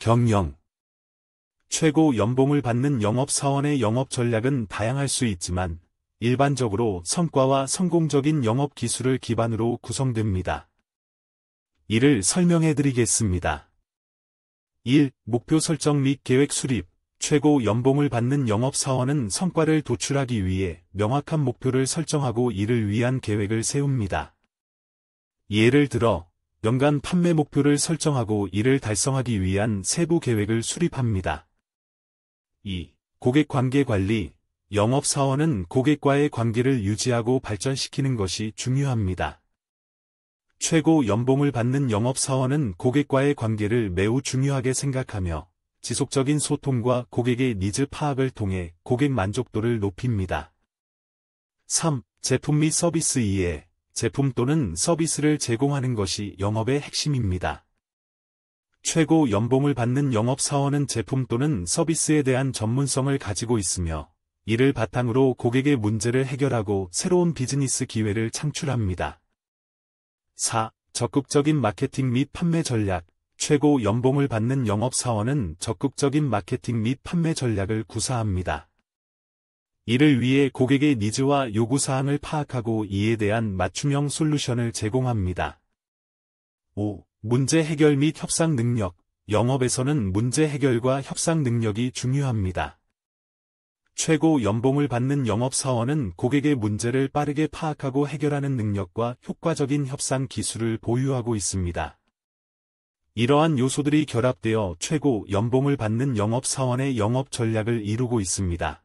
경영 최고 연봉을 받는 영업사원의 영업 전략은 다양할 수 있지만 일반적으로 성과와 성공적인 영업 기술을 기반으로 구성됩니다. 이를 설명해 드리겠습니다. 1. 목표 설정 및 계획 수립 최고 연봉을 받는 영업사원은 성과를 도출하기 위해 명확한 목표를 설정하고 이를 위한 계획을 세웁니다. 예를 들어 연간 판매 목표를 설정하고 이를 달성하기 위한 세부 계획을 수립합니다. 2. 고객 관계 관리 영업사원은 고객과의 관계를 유지하고 발전시키는 것이 중요합니다. 최고 연봉을 받는 영업사원은 고객과의 관계를 매우 중요하게 생각하며 지속적인 소통과 고객의 니즈 파악을 통해 고객 만족도를 높입니다. 3. 제품 및 서비스 이해 제품 또는 서비스를 제공하는 것이 영업의 핵심입니다. 최고 연봉을 받는 영업사원은 제품 또는 서비스에 대한 전문성을 가지고 있으며 이를 바탕으로 고객의 문제를 해결하고 새로운 비즈니스 기회를 창출합니다. 4. 적극적인 마케팅 및 판매 전략 최고 연봉을 받는 영업사원은 적극적인 마케팅 및 판매 전략을 구사합니다. 이를 위해 고객의 니즈와 요구사항을 파악하고 이에 대한 맞춤형 솔루션을 제공합니다. 5. 문제 해결 및 협상 능력 영업에서는 문제 해결과 협상 능력이 중요합니다. 최고 연봉을 받는 영업사원은 고객의 문제를 빠르게 파악하고 해결하는 능력과 효과적인 협상 기술을 보유하고 있습니다. 이러한 요소들이 결합되어 최고 연봉을 받는 영업사원의 영업 전략을 이루고 있습니다.